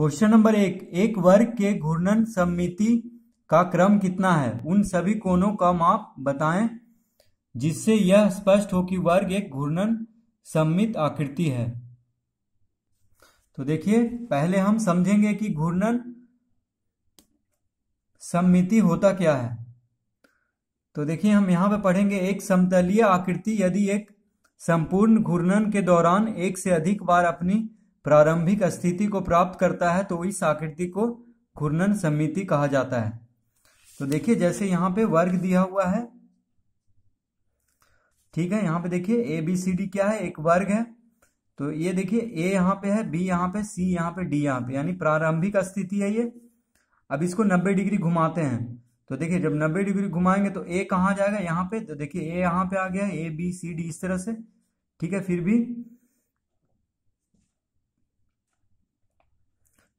question number एक एक वर्ग के घूर्णन सम्मिति का क्रम कितना है उन सभी कोणों का माप बताएं जिससे यह स्पष्ट हो कि वर्ग एक घूर्णन सम्मित आकृति है तो देखिए पहले हम समझेंगे कि घूर्णन सम्मिति होता क्या है तो देखिए हम यहाँ पे पढ़ेंगे एक समतलीय आकृति यदि एक संपूर्ण घूर्णन के दौरान एक से अधिक बार अपनी प्रारंभिक स्थिति को प्राप्त करता है तो इस आकृति को घूर्णन समिति कहा जाता है तो देखिए जैसे यहाँ पे वर्ग दिया हुआ है ठीक है यहाँ पे देखिए ए बी सी डी क्या है एक वर्ग है तो ये देखिए ए यहाँ पे है बी यहाँ पे सी यहाँ पे डी यहाँ पे यानी प्रारंभिक स्थिति है ये अब इसको 90 डिग्री घुमाते हैं तो देखिए जब 90 डिग्री घुमाएंगे तो ए कहा जाएगा यहाँ पे तो देखिए ए यहां पे आ गया ए बी सी डी इस तरह से ठीक है फिर भी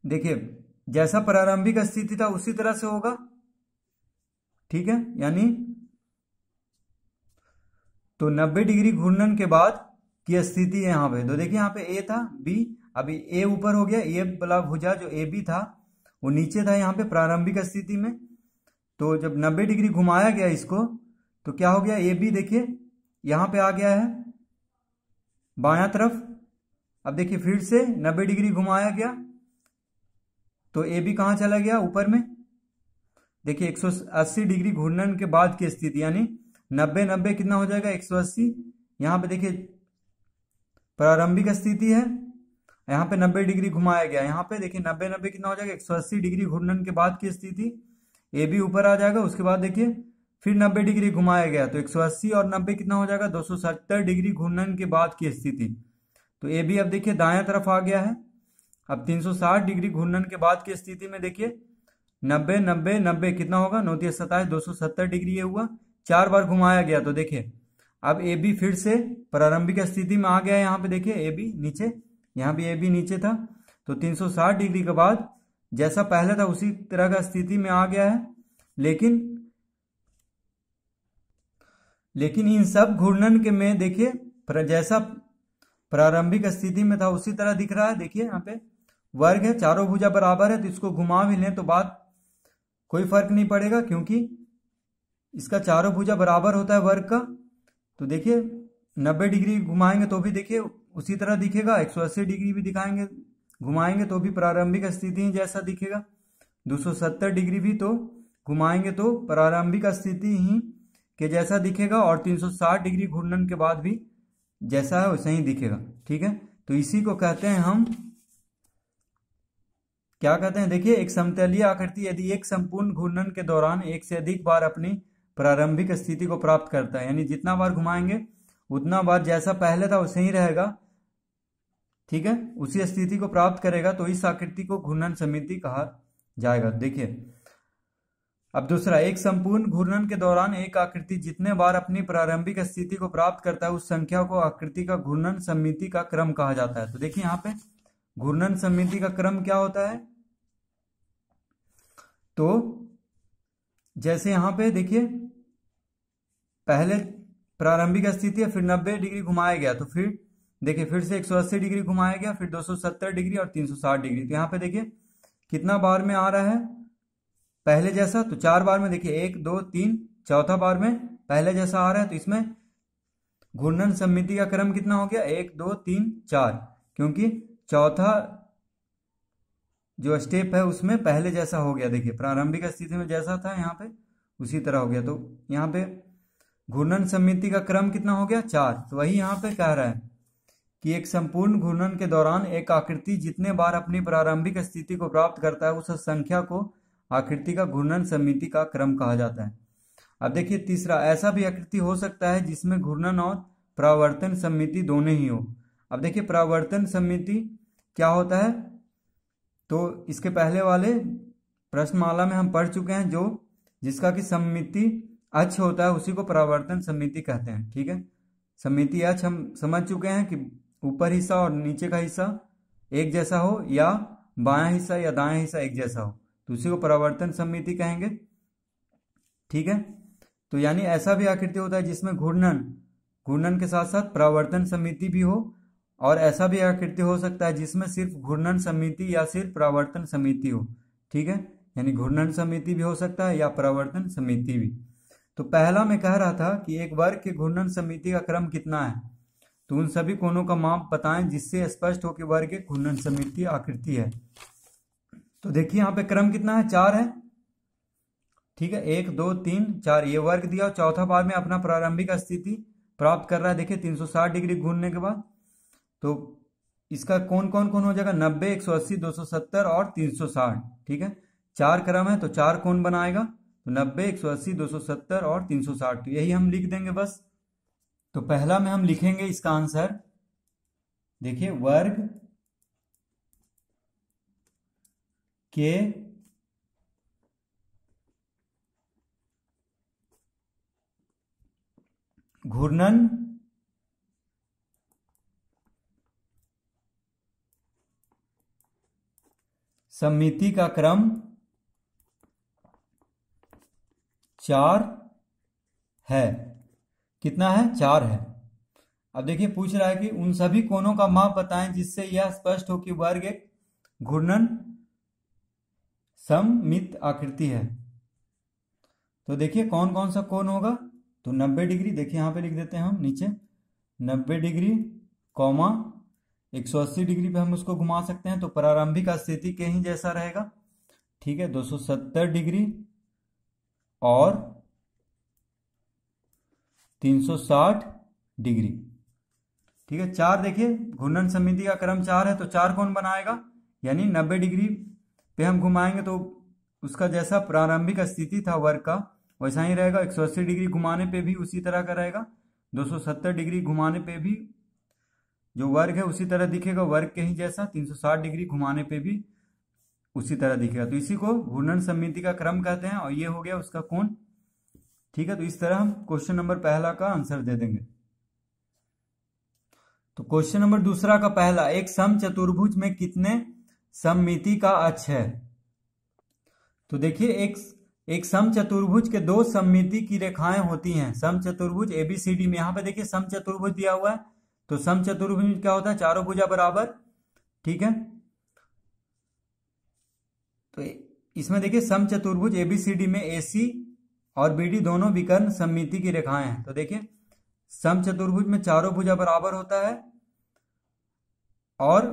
देखिए जैसा प्रारंभिक स्थिति था उसी तरह से होगा ठीक है यानी तो 90 डिग्री घूर्णन के बाद की स्थिति यहां पे तो देखिए यहां पे ए था बी अभी ए ऊपर हो गया ए वाला भुजा जो ए बी था वो नीचे था यहां पे प्रारंभिक स्थिति में तो जब 90 डिग्री घुमाया गया इसको तो क्या हो गया ए बी देखिए यहां पे आ गया है बाया तरफ अब देखिए फिर से 90 डिग्री घुमाया गया तो ए बी कहाँ चला गया ऊपर में देखिए 180 डिग्री घूर्णन के बाद की स्थिति यानी नब्बे नब्बे कितना हो जाएगा 180 यहाँ पे देखिए प्रारंभिक स्थिति है यहाँ पे 90 डिग्री घुमाया गया यहाँ पे देखिए 90 नब्बे कितना हो जाएगा 180 डिग्री घूर्णन के बाद की स्थिति ए बी ऊपर आ जाएगा उसके बाद देखिए फिर 90 डिग्री घुमाया गया तो 180 और 90 कितना हो जाएगा 270 डिग्री घूर्णन के बाद की स्थिति तो ए बी अब देखिए दाया तरफ आ गया है अब 360 डिग्री घूर्णन के बाद की स्थिति में देखिए नब्बे नब्बे नब्बे कितना होगा नौ दिया सताइस दो सौ सत्तर डिग्री ये हुआ चार बार घुमाया गया तो देखिए अब ए बी फिर से प्रारंभिक स्थिति में आ गया यहाँ पे देखिए ए बी नीचे यहाँ भी ए बी नीचे था तो 360 डिग्री के बाद जैसा पहले था उसी तरह का स्थिति में आ गया है लेकिन लेकिन इन सब घूर्णन के में देखिए जैसा प्रारंभिक स्थिति में था उसी तरह दिख रहा है देखिए यहाँ पे वर्ग है चारों भुजा बराबर है तो इसको घुमा भी लें तो बात कोई फर्क नहीं पड़ेगा क्योंकि इसका चारों भुजा बराबर होता है वर्ग का तो देखिए 90 डिग्री घुमाएंगे तो भी देखिए उसी तरह दिखेगा 180 डिग्री भी दिखाएंगे घुमाएंगे तो भी प्रारंभिक स्थिति जैसा दिखेगा 270 डिग्री भी तो घुमाएंगे तो प्रारंभिक स्थिति ही के जैसा दिखेगा और 360 डिग्री घूर्णन के बाद भी जैसा है वैसा ही दिखेगा ठीक है तो इसी को कहते हैं हम क्या कहते हैं देखिए एक समतलीय आकृति यदि एक संपूर्ण घूर्णन के दौरान एक से अधिक बार अपनी प्रारंभिक स्थिति को प्राप्त करता है यानी जितना बार घुमाएंगे उतना बार जैसा पहले था उसे ही रहेगा ठीक है उसी स्थिति को प्राप्त करेगा तो इस आकृति को घूर्णन समिति कहा जाएगा देखिए अब दूसरा एक संपूर्ण घूर्णन के दौरान एक आकृति जितने बार अपनी प्रारंभिक स्थिति को प्राप्त करता है उस संख्या को आकृति का घूर्णन समिति का क्रम कहा जाता है तो देखिए यहाँ पे घूर्णन समिति का क्रम क्या होता है तो जैसे यहां पे देखिए पहले प्रारंभिक स्थिति है फिर 90 डिग्री घुमाया गया तो फिर देखिए फिर से 180 डिग्री घुमाया गया फिर 270 डिग्री और 360 डिग्री तो यहां पे देखिए कितना बार में आ रहा है पहले जैसा तो चार बार में देखिए एक दो तीन चौथा बार में पहले जैसा आ रहा है तो इसमें घूर्णन सम्मिति का क्रम कितना हो गया एक दो तीन चार क्योंकि चौथा जो स्टेप है उसमें पहले जैसा हो गया देखिए प्रारंभिक स्थिति में जैसा था यहाँ पे उसी तरह हो गया तो यहाँ पे घूर्णन समिति का क्रम कितना हो गया चार तो वही यहाँ पे कह रहा है कि एक संपूर्ण घूर्णन के दौरान एक आकृति जितने बार अपनी प्रारंभिक स्थिति को प्राप्त करता है उस संख्या को आकृति का घूर्णन समिति का क्रम कहा जाता है अब देखिए तीसरा ऐसा भी आकृति हो सकता है जिसमें घूर्णन और प्रावर्तन समिति दोनों ही हो अब देखिए प्रावर्तन समिति क्या होता है तो इसके पहले वाले प्रश्नमाला में हम पढ़ चुके हैं जो जिसका कि सम्मिति अच्छ होता है उसी को परावर्तन सम्मिति कहते हैं ठीक है सम्मिति अच्छ हम समझ चुके हैं कि ऊपर हिस्सा और नीचे का हिस्सा एक जैसा हो या बाया हिस्सा या दाया हिस्सा एक जैसा हो तो उसी को परावर्तन सम्मिति कहेंगे ठीक है तो यानी ऐसा भी आकृति होता है जिसमें घूर्णन घूर्णन के साथ साथ परावर्तन समिति भी हो और ऐसा भी आकृति हो सकता है जिसमें सिर्फ घूर्णन समिति या सिर्फ प्रावर्तन समिति हो ठीक है यानी घूर्णन समिति भी हो सकता है या प्रावर्तन समिति भी तो पहला मैं कह रहा था कि एक वर्ग के घूर्णन समिति का क्रम कितना है तो उन सभी कोणों का माप बताएं जिससे स्पष्ट हो कि वर्ग के घूर्णन समिति आकृति है तो देखिए यहाँ पे क्रम कितना है चार है ठीक है एक दो तीन चार ये वर्ग दिया और चौथा बार में अपना प्रारंभिक स्थिति प्राप्त कर रहा है देखिए 360 डिग्री घूमने के बाद तो इसका कौन कौन कौन हो जाएगा नब्बे एक सौ अस्सी दो सौ सत्तर और तीन सौ साठ ठीक है चार क्रम है तो चार कौन बनाएगा तो नब्बे एक सौ अस्सी दो सौ सत्तर और तीन सौ साठ तो यही हम लिख देंगे बस तो पहला में हम लिखेंगे इसका आंसर देखिए वर्ग के घूर्णन समिति का क्रम चार है कितना है चार है अब देखिए पूछ रहा है कि उन सभी कोनों का माप बताएं जिससे यह स्पष्ट हो कि वर्ग एक घूर्णन सममित आकृति है तो देखिए कौन कौन सा कोण होगा तो 90 डिग्री देखिए यहां पे लिख देते हैं हम नीचे 90 डिग्री कौमा 180 डिग्री पे हम उसको घुमा सकते हैं तो प्रारंभिक स्थिति के ही जैसा रहेगा ठीक है 270 डिग्री और 360 डिग्री ठीक है चार देखिए घूर्णन समिति का क्रम चार है तो चार कौन बनाएगा यानी 90 डिग्री पे हम घुमाएंगे तो उसका जैसा प्रारंभिक स्थिति था वर्ग का वैसा ही रहेगा 180 डिग्री घुमाने पे भी उसी तरह का रहेगा 270 डिग्री घुमाने पे भी जो वर्ग है उसी तरह दिखेगा वर्ग के ही जैसा 360 डिग्री घुमाने पे भी उसी तरह दिखेगा तो इसी को घूर्णन समिति का क्रम कहते हैं और ये हो गया उसका कोण ठीक है तो इस तरह हम क्वेश्चन नंबर पहला का आंसर दे देंगे तो क्वेश्चन नंबर दूसरा का पहला एक सम चतुर्भुज में कितने सममिति का अक्ष है तो देखिए एक एक सम चतुर्भुज के दो सममिति की रेखाएं होती हैं सम चतुर्भुज एबीसीडी में यहां पर देखिए सम चतुर्भुज दिया हुआ है तो सम चतुर्भुज क्या होता है चारों भुजा बराबर ठीक है तो इसमें देखिए सम चतुर्भुज एबीसीडी में एसी और बीडी दोनों विकर्ण सममिति की रेखाएं हैं तो देखिए सम चतुर्भुज में चारों भुजा बराबर होता है और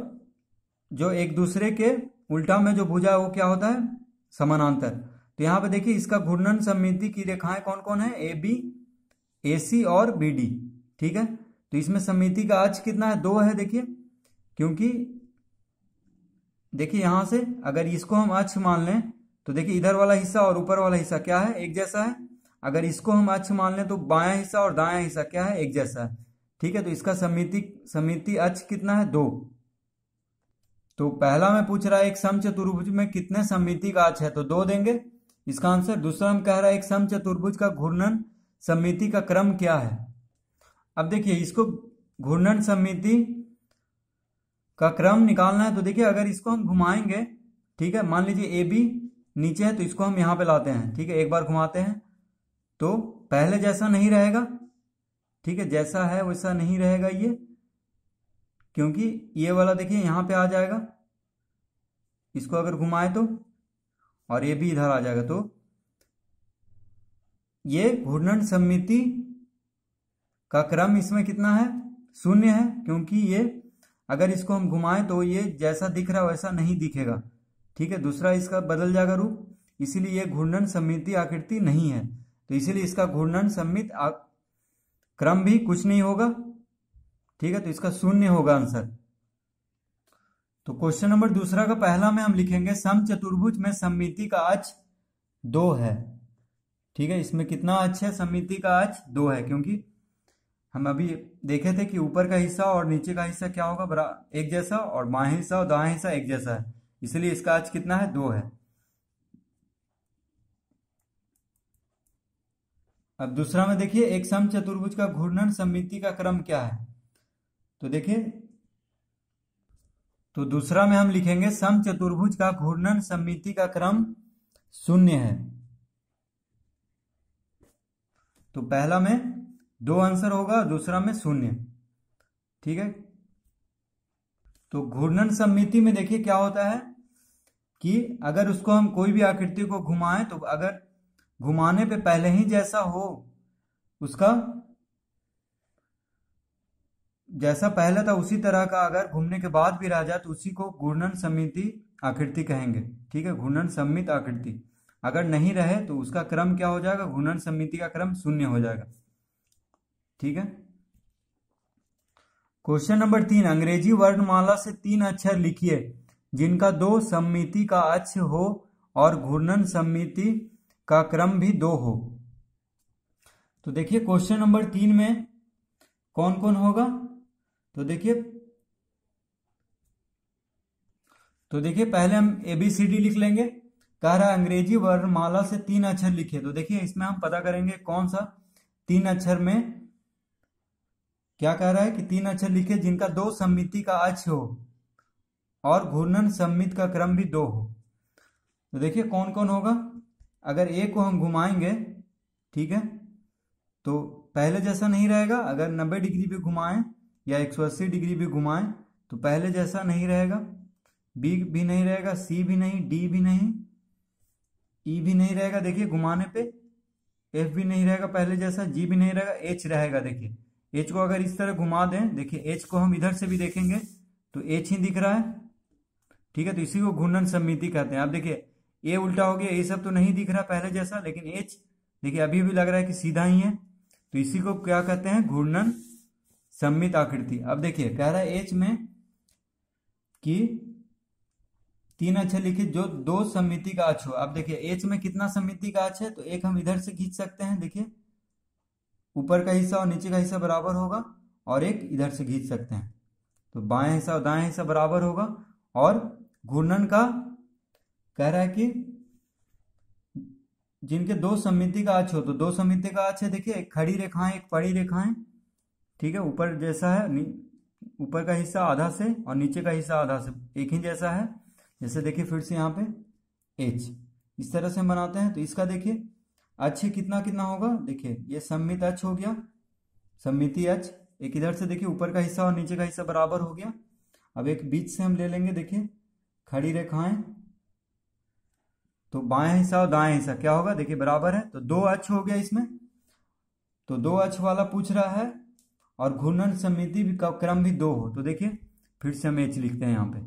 जो एक दूसरे के उल्टा में जो भुजा है वो क्या होता है समानांतर तो यहां पे देखिए इसका घूर्णन सममिति की रेखाएं कौन कौन है ए बी ए सी और बी डी ठीक है तो इसमें समिति का अक्ष कितना है दो है देखिए क्योंकि देखिए यहां से अगर इसको हम अक्ष मान लें तो देखिए इधर वाला हिस्सा और ऊपर वाला हिस्सा क्या है एक जैसा है अगर इसको हम अक्ष मान लें तो बाया हिस्सा और दाया हिस्सा क्या है एक जैसा है ठीक है तो इसका समिति समिति अक्ष कितना है दो तो पहला में पूछ रहा है एक सम चतुर्भुज में कितने समिति का अक्ष है तो दो देंगे इसका आंसर दूसरा हम कह रहा है एक सम चतुर्भुज का घूर्णन समिति का क्रम क्या है अब देखिए इसको घूर्णन समिति का क्रम निकालना है तो देखिए अगर इसको हम घुमाएंगे ठीक है मान लीजिए ए बी नीचे है तो इसको हम यहां पे लाते हैं ठीक है एक बार घुमाते हैं तो पहले जैसा नहीं रहेगा ठीक है जैसा है वैसा नहीं रहेगा ये क्योंकि ये वाला देखिए यहां पे आ जाएगा इसको अगर घुमाए तो और ये भी इधर आ जाएगा तो ये घूर्णन समिति का क्रम इसमें कितना है शून्य है क्योंकि ये अगर इसको हम घुमाएं तो ये जैसा दिख रहा वैसा नहीं दिखेगा ठीक है दूसरा इसका बदल जाएगा रूप इसीलिए ये घूर्णन सम्मिति आकृति नहीं है तो इसीलिए इसका घूर्णन सम्मित क्रम भी कुछ नहीं होगा ठीक है तो इसका शून्य होगा आंसर तो क्वेश्चन नंबर दूसरा का पहला में हम लिखेंगे सम चतुर्भुज में सम्मिति का अच दो है ठीक है इसमें कितना अच्छा है सम्मिति का अच दो है क्योंकि हम अभी देखे थे कि ऊपर का हिस्सा और नीचे का हिस्सा क्या होगा बरा एक जैसा और बाह हिस्सा और दाएं हिस्सा एक जैसा है इसलिए इसका आज कितना है दो है अब दूसरा में देखिए एक सम चतुर्भुज का घूर्णन समिति का क्रम क्या है तो देखिए तो दूसरा में हम लिखेंगे सम चतुर्भुज का घूर्णन समिति का क्रम शून्य है तो पहला में दो आंसर होगा दूसरा में शून्य ठीक है तो घूर्णन सम्मिति में देखिए क्या होता है कि अगर उसको हम कोई भी आकृति को घुमाएं तो अगर घुमाने पे पहले ही जैसा हो उसका जैसा पहले था उसी तरह का अगर घूमने के बाद भी रह जाए तो उसी को घूर्णन समिति आकृति कहेंगे ठीक है घूर्णन सम्मित आकृति अगर नहीं रहे तो उसका क्रम क्या हो जाएगा घूर्णन समिति का क्रम शून्य हो जाएगा ठीक है क्वेश्चन नंबर तीन अंग्रेजी वर्णमाला से तीन अक्षर लिखिए जिनका दो सम्मिति का अक्ष हो और घूर्णन सम्मिति का क्रम भी दो हो तो देखिए क्वेश्चन नंबर तीन में कौन कौन होगा तो देखिए तो देखिए पहले हम एबीसीडी लिख लेंगे कह रहा अंग्रेजी वर्णमाला से तीन अक्षर लिखे तो देखिए इसमें हम पता करेंगे कौन सा तीन अक्षर में क्या कह रहा है कि तीन अक्षर लिखे जिनका दो सम्मिति का अक्ष हो और घूर्णन सम्मित का क्रम भी दो हो तो देखिए कौन कौन होगा अगर ए को हम घुमाएंगे ठीक है तो पहले जैसा नहीं रहेगा अगर 90 डिग्री भी घुमाएं या 180 डिग्री भी घुमाएं तो पहले जैसा नहीं रहेगा बी भी नहीं रहेगा सी भी नहीं डी भी नहीं ई e भी नहीं रहेगा देखिए घुमाने पे एफ भी नहीं रहेगा पहले जैसा जी भी नहीं रहेगा एच रहेगा देखिए एच को अगर इस तरह घुमा दें देखिए एच को हम इधर से भी देखेंगे तो एच ही दिख रहा है ठीक है तो इसी को घूर्णन सम्मिति कहते हैं आप देखिए ए उल्टा हो गया ये सब तो नहीं दिख रहा पहले जैसा लेकिन एच देखिए अभी भी लग रहा है कि सीधा ही है तो इसी को क्या कहते हैं घूर्णन सम्मित आकृति अब देखिए कह रहा है एच में कि तीन अक्षर लिखे जो दो सम्मिति का अक्ष हो अब देखिए एच में कितना सम्मिति का अक्ष है तो एक हम इधर से खींच सकते हैं देखिए ऊपर का हिस्सा और नीचे का हिस्सा बराबर होगा और एक इधर से खींच सकते हैं तो बाएं हिस्सा और दाएं हिस्सा बराबर होगा और घूर्णन का कह रहा है कि जिनके दो समिति का आच हो तो दो समिति का आच है देखिए एक खड़ी रेखाएं एक पड़ी रेखाएं ठीक है ऊपर जैसा है ऊपर का हिस्सा आधा से और नीचे का हिस्सा आधा से एक ही जैसा है जैसे देखिए फिर से यहाँ पे एच इस तरह से हम बनाते हैं तो इसका देखिए अच्छ कितना कितना होगा देखिए ये सम्मित अच्छ हो गया सम्मिति अच एक इधर से देखिए ऊपर का हिस्सा और नीचे का हिस्सा बराबर हो गया अब एक बीच से हम ले लेंगे देखिए खड़ी रेखाएं तो बाएं हिस्सा और दाएं हिस्सा क्या होगा देखिए बराबर है तो दो अच्छ हो गया इसमें तो दो अच्छ वाला पूछ रहा है और घूर्णन समिति का क्रम भी दो हो तो देखिए फिर से हम एच लिखते हैं यहाँ पे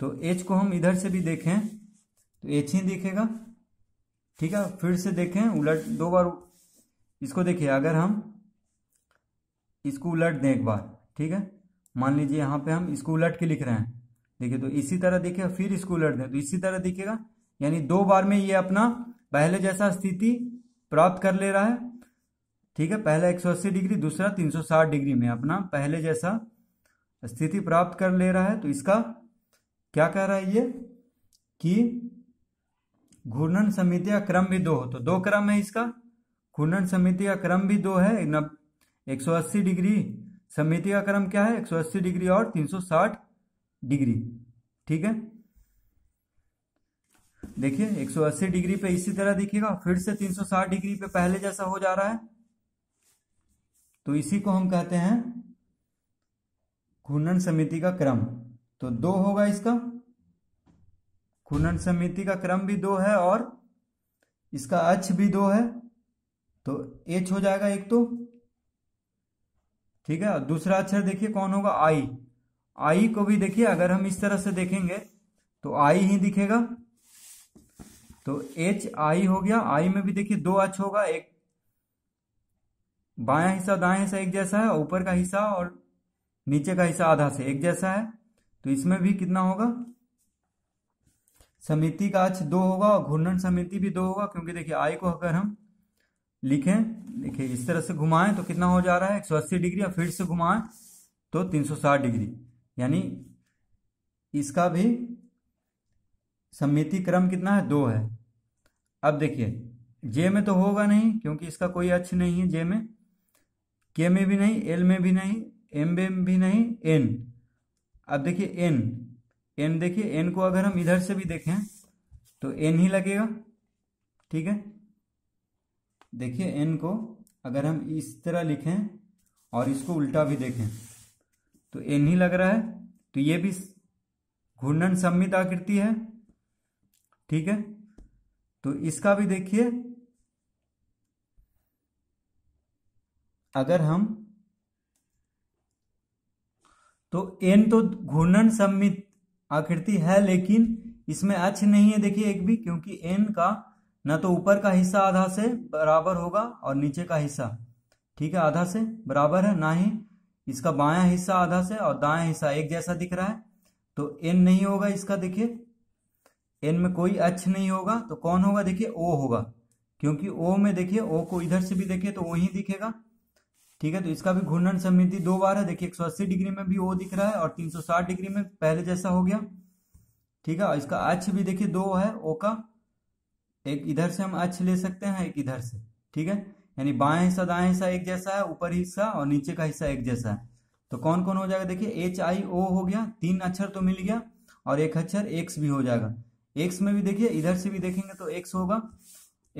तो एच को हम इधर से भी देखें तो एच ही दिखेगा ठीक है फिर से देखें उलट दो बार इसको देखिए अगर हम इसको उलट दें एक बार ठीक है मान लीजिए यहाँ पे हम इसको उलट के लिख रहे हैं देखिए तो इसी तरह देखिए फिर इसको उलट दें तो इसी तरह दिखेगा यानी दो बार में ये अपना पहले जैसा स्थिति प्राप्त कर ले रहा है ठीक है पहला 180 डिग्री दूसरा 360 डिग्री में अपना पहले जैसा स्थिति प्राप्त कर ले रहा है तो इसका क्या कह रहा है ये कि घूर्णन समिति का क्रम भी दो हो तो दो क्रम है इसका घूर्णन समिति का क्रम भी दो है एक सौ अस्सी डिग्री समिति का क्रम क्या है एक सौ अस्सी डिग्री और तीन सौ साठ डिग्री ठीक है देखिए एक सौ अस्सी डिग्री पे इसी तरह दिखेगा फिर से तीन सौ साठ डिग्री पे पहले जैसा हो जा रहा है तो इसी को हम कहते हैं घूर्णन समिति का क्रम तो दो होगा इसका खुनन समिति का क्रम भी दो है और इसका अक्ष भी दो है तो एच हो जाएगा एक तो ठीक है दूसरा अक्षर देखिए कौन होगा आई आई को भी देखिए अगर हम इस तरह से देखेंगे तो आई ही दिखेगा तो एच आई हो गया आई में भी देखिए दो अच्छ होगा एक बाया हिस्सा दाया हिस्सा एक जैसा है ऊपर का हिस्सा और नीचे का हिस्सा आधा से एक जैसा है तो इसमें भी कितना होगा समिति का अक्ष दो होगा और घूर्णन समिति भी दो होगा क्योंकि देखिए आई को अगर हम लिखें देखिए इस तरह से घुमाएं तो कितना हो जा रहा है अस्सी डिग्री और फिर से घुमाएं तो 360 डिग्री यानी इसका भी समिति क्रम कितना है दो है अब देखिए जे में तो होगा नहीं क्योंकि इसका कोई अक्ष नहीं है जे में के में भी नहीं एल में भी नहीं एम में भी नहीं एन अब देखिए एन एन देखिए एन को अगर हम इधर से भी देखें तो एन ही लगेगा ठीक है देखिए एन को अगर हम इस तरह लिखें और इसको उल्टा भी देखें तो एन ही लग रहा है तो ये भी घूर्णन सम्मित आकृति है ठीक है तो इसका भी देखिए अगर हम तो एन तो घूर्णन सम्मित आकृति है लेकिन इसमें अच्छ नहीं है देखिए एक भी क्योंकि एन का न तो ऊपर का हिस्सा आधा से बराबर होगा और नीचे का हिस्सा ठीक है आधा से बराबर है ना ही इसका बायां हिस्सा आधा से और दाया हिस्सा एक जैसा दिख रहा है तो एन नहीं होगा इसका देखिए एन में कोई अच्छ नहीं होगा तो कौन होगा देखिए ओ होगा क्योंकि ओ में देखिए ओ को इधर से भी देखिए तो वही ही दिखेगा ठीक है तो इसका भी घूर्णन समिति दो बार है देखिए 180 डिग्री में भी वो दिख रहा है और 360 डिग्री में पहले जैसा हो गया ठीक है इसका अच्छ भी देखिए दो है ओ का एक इधर से हम अच्छ ले सकते हैं एक इधर से ठीक है यानी बाएं हिस्सा दाएं हिस्सा एक जैसा है ऊपर हिस्सा और नीचे का हिस्सा एक जैसा है तो कौन कौन हो जाएगा देखिए एच आई ओ हो गया तीन अक्षर तो मिल गया और एक अक्षर एक्स भी हो जाएगा एक्स में भी देखिए इधर से भी देखेंगे तो एक्स होगा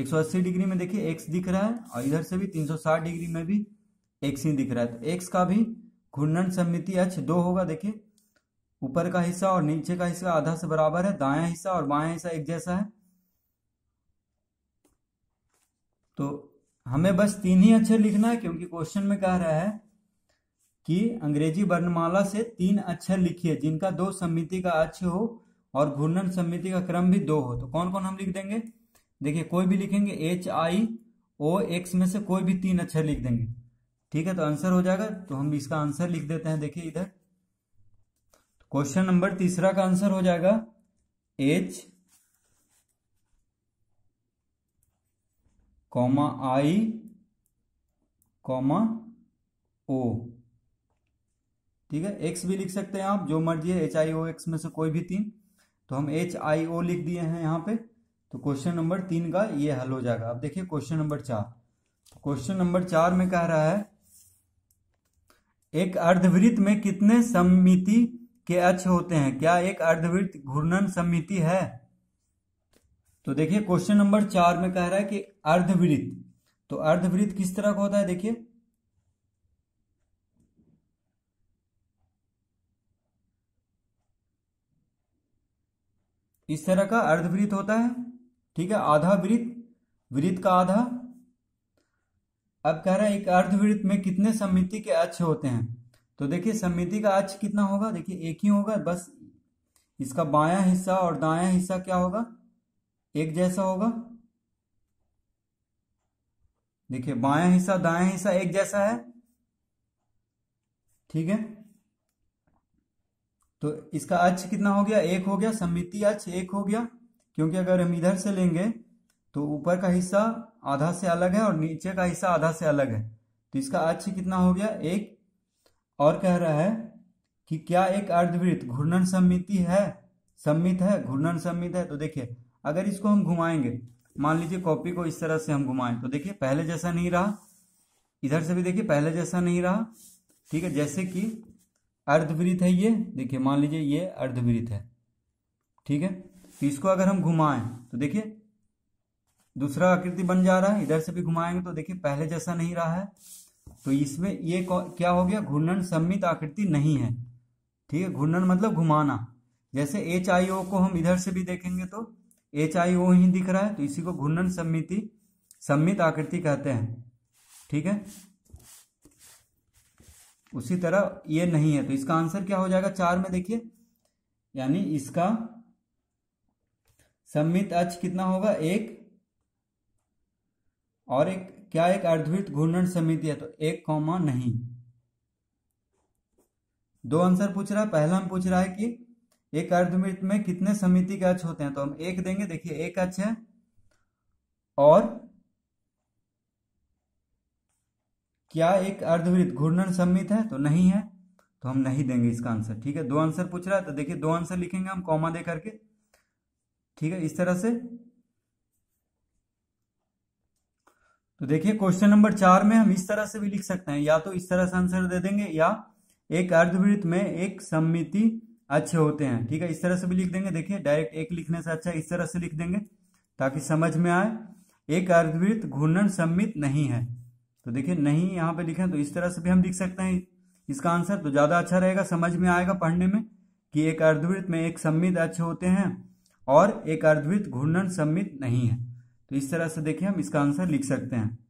180 डिग्री में देखिए एक्स दिख रहा है और इधर से भी 360 डिग्री में भी एक्स ही दिख रहा है तो एक्स का भी घूर्णन समिति अक्ष दो होगा देखिए ऊपर का हिस्सा और नीचे का हिस्सा आधा से बराबर है दाया हिस्सा और बाया हिस्सा एक जैसा है तो हमें बस तीन ही अक्षर लिखना है क्योंकि क्वेश्चन में कह रहा है कि अंग्रेजी वर्णमाला से तीन अक्षर लिखिए जिनका दो सम्मिति का अक्ष हो और घूर्णन सम्मिति का क्रम भी दो हो तो कौन कौन हम लिख देंगे देखिए कोई भी लिखेंगे एच आई ओ एक्स में से कोई भी तीन अक्षर लिख देंगे ठीक है तो आंसर हो जाएगा तो हम इसका आंसर लिख देते हैं देखिए इधर क्वेश्चन नंबर तीसरा का आंसर हो जाएगा H comma I comma O ठीक है एक्स भी लिख सकते हैं आप जो मर्जी है एच आई ओ एक्स में से कोई भी तीन तो हम एच आई ओ लिख दिए हैं यहां पे तो क्वेश्चन नंबर तीन का ये हल हो जाएगा अब देखिए क्वेश्चन नंबर चार क्वेश्चन तो नंबर चार में कह रहा है एक अर्धवृत्त में कितने सममिति के अक्ष होते हैं क्या एक अर्धवृत्त घूर्णन सममिति है तो देखिए क्वेश्चन नंबर चार में कह रहा है कि अर्धवृत्त तो अर्धवृत्त किस तरह का होता है देखिए इस तरह का अर्धवृत्त होता है ठीक है आधा वृत्त वृत्त का आधा अब कह रहा है एक अर्धवृत्त में कितने समिति के अक्ष होते हैं तो देखिए समिति का अक्ष कितना होगा देखिए एक ही होगा बस इसका बाया हिस्सा और दाया हिस्सा क्या होगा एक जैसा होगा देखिए बाया हिस्सा दाया हिस्सा एक जैसा है ठीक है तो इसका अक्ष कितना हो गया एक हो गया सम्मिति अक्ष एक हो गया क्योंकि अगर हम इधर से लेंगे तो ऊपर का हिस्सा आधा से अलग है और नीचे का हिस्सा आधा से अलग है तो इसका अक्ष कितना हो गया एक और कह रहा है कि क्या एक अर्धवृत्त घूर्णन सम्मिति है सम्मित है घूर्णन सम्मित है तो देखिए अगर इसको हम घुमाएंगे मान लीजिए कॉपी को इस तरह से हम घुमाएं तो देखिए पहले जैसा नहीं रहा इधर से भी देखिए पहले जैसा नहीं रहा ठीक है जैसे कि अर्धवृत्त है ये देखिए मान लीजिए ये अर्धवृत्त है ठीक है तो इसको अगर हम घुमाएं तो देखिए दूसरा आकृति बन जा रहा है इधर से भी घुमाएंगे तो देखिए पहले जैसा नहीं रहा है तो इसमें ये क्या हो गया घूर्णन सम्मित आकृति नहीं है ठीक है घूर्णन मतलब घुमाना जैसे एच आई ओ को हम इधर से भी देखेंगे तो एच आई ओ ही दिख रहा है तो इसी को घूर्णन सम्मिति सम्मित आकृति कहते हैं ठीक है उसी तरह ये नहीं है तो इसका आंसर क्या हो जाएगा चार में देखिए यानी इसका सम्मित अक्ष कितना होगा एक और एक क्या एक अर्धवृत्त घूर्णन समिति है तो एक कॉमा नहीं दो आंसर पूछ रहा है पहला हम पूछ रहा है कि एक अर्धवृत्त में कितने समिति के अक्ष होते हैं तो हम एक देंगे देखिए एक अक्ष है और क्या एक अर्धवृत्त घूर्णन सम्मित है तो नहीं है तो हम नहीं देंगे इसका आंसर ठीक है दो आंसर पूछ रहा है तो देखिए दो आंसर लिखेंगे हम कॉमा दे करके ठीक है इस तरह से तो देखिए क्वेश्चन नंबर चार में हम इस तरह से भी लिख सकते हैं या तो इस तरह से आंसर दे देंगे या एक अर्धवृत्त में एक सम्मिति अच्छे होते हैं ठीक है इस तरह से भी लिख देंगे देखिए डायरेक्ट एक लिखने से अच्छा इस तरह से लिख देंगे ताकि समझ में आए एक अर्धवृत्त घूर्णन सम्मित नहीं है तो देखिए नहीं यहाँ पे लिखे तो इस तरह से भी हम लिख सकते हैं इसका आंसर तो ज़्यादा अच्छा रहेगा समझ में आएगा पढ़ने में कि एक अर्धवृत्त में एक सम्मित अच्छे होते हैं और एक अर्धवृत्त घूर्णन सम्मित नहीं है तो इस तरह से देखिए हम इसका आंसर लिख सकते हैं